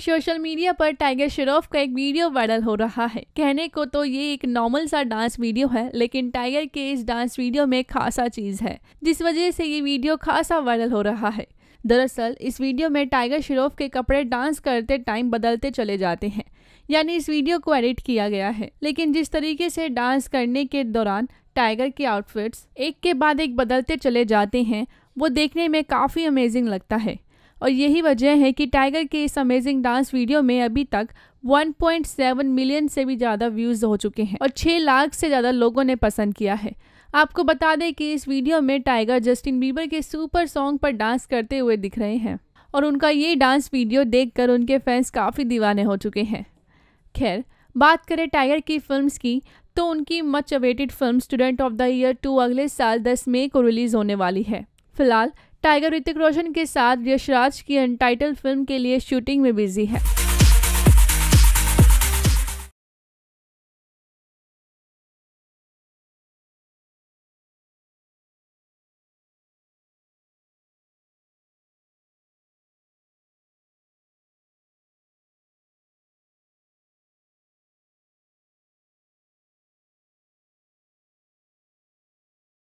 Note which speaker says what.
Speaker 1: social media पर टाइगर श्रॉफ का एक वीडियो वायरल हो रहा है कहने को तो ये एक नॉर्मल सा डांस वीडियो है लेकिन टाइगर के इस डांस वीडियो में खासा चीज है जिस वजह से ये वीडियो खासा वायरल हो रहा है दरअसल इस वीडियो में टाइगर श्रॉफ के कपड़े डांस करते टाइम बदलते चले जाते हैं यानी इस वीडियो को एडिट किया गया है लेकिन जिस तरीके से डांस करने के दौरान टाइगर के आउटफिट्स एक के बाद एक बदलते चले जाते हैं वो देखने में काफ़ी अमेजिंग लगता है और यही वजह है कि टाइगर के इस अमेजिंग डांस वीडियो में अभी तक 1.7 मिलियन से भी ज़्यादा व्यूज़ हो चुके हैं और 6 लाख से ज़्यादा लोगों ने पसंद किया है आपको बता दें कि इस वीडियो में टाइगर जस्टिन बीबर के सुपर सॉन्ग पर डांस करते हुए दिख रहे हैं और उनका ये डांस वीडियो देख उनके फैंस काफ़ी दीवाने हो चुके हैं खैर बात करें टाइगर की फिल्म्स की तो उनकी much awaited film student of the year two अगले साल 10 मई को रिलीज़ होने वाली है फिलहाल टाइगर ऋतिक रोशन के साथ यशराज की अनटाइटल फिल्म के लिए शूटिंग में बिजी है